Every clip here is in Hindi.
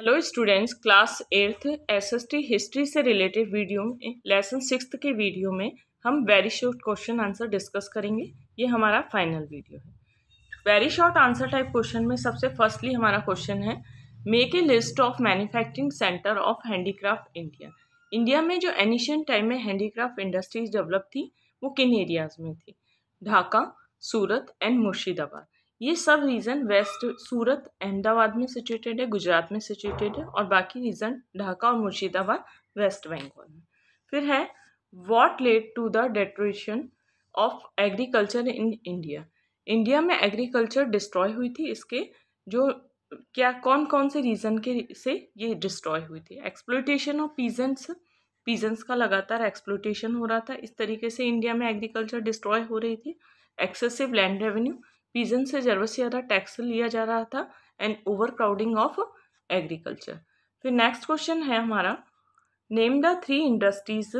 hello students class eighth SST history से रिलेटेड वीडियो में लेसन सिक्स के वीडियो में हम very short question answer discuss करेंगे ये हमारा फाइनल वीडियो है very short answer type question में सबसे फर्स्टली हमारा क्वेश्चन है make a list of manufacturing centre of handicraft India India में जो एनिशियन टाइम में हैंडीक्राफ्ट इंडस्ट्रीज डेवलप थी वो किन एरियाज में थी ढाका सूरत एंड मुर्शिदाबाद ये सब रीज़न वेस्ट सूरत अहमदाबाद में सिचुएटेड है गुजरात में सिचुएटेड है और बाकी रीज़न ढाका और मुर्शिदाबाद वेस्ट बंगाल में फिर है what led to the deterioration of agriculture in India India में एग्रीकल्चर डिस्ट्रॉय हुई थी इसके जो क्या कौन कौन से रीज़न के से ये डिस्ट्रॉय हुई थी एक्सप्लोटेशन ऑफ पीजेंट्स पीजेंट्स का लगातार एक्सप्लोटेशन हो रहा था इस तरीके से इंडिया में एग्रीकल्चर डिस्ट्रॉय हो रही थी एक्सेसिव लैंड रेवेन्यू पीजन से ज़रूरत से ज़्यादा टैक्स लिया जा रहा था and overcrowding of agriculture फिर नेक्स्ट क्वेश्चन है हमारा name the three industries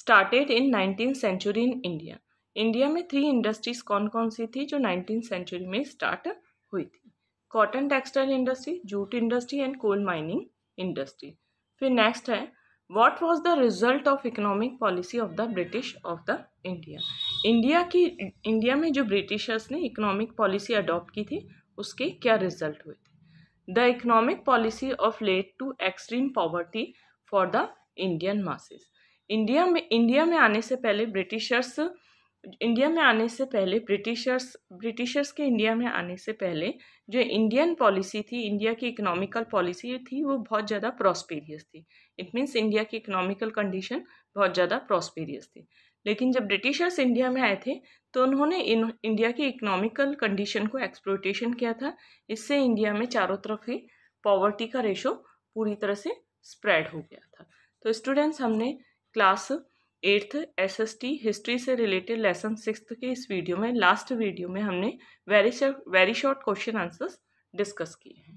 started in nineteen century in India India में थ्री इंडस्ट्रीज कौन कौन सी थी जो नाइनटीन सेंचुरी में स्टार्ट हुई थी cotton textile industry jute industry and coal mining industry फिर नेक्स्ट है what was the result of economic policy of the British of the India India की इंडिया में जो ब्रिटिशर्स ने इकोनॉमिक पॉलिसी अडॉप्ट की थी उसके क्या रिजल्ट हुए थे the economic policy of led to extreme poverty for the Indian masses India में इंडिया में आने से पहले ब्रिटिशर्स इंडिया में आने से पहले ब्रिटिशर्स ब्रिटिशर्स के इंडिया में आने से पहले जो इंडियन पॉलिसी थी इंडिया की इकोनॉमिकल पॉलिसी थी वो बहुत ज़्यादा प्रॉस्पेरियस थी इट मीन्स इंडिया की इकोनॉमिकल कंडीशन बहुत ज़्यादा प्रॉस्पेरियस थी लेकिन जब ब्रिटिशर्स इंडिया में आए थे तो उन्होंने इन इंडिया की इकोनॉमिकल कंडीशन को एक्सप्लोटेशन किया था इससे इंडिया में चारों तरफ ही पॉवर्टी का रेशो पूरी तरह से स्प्रेड हो गया था तो स्टूडेंट्स हमने क्लास एट्थ टी हिस्ट्री से रिलेटेड लेसन सिक्स के इस वीडियो में लास्ट वीडियो में हमने very very short question answers discuss किए हैं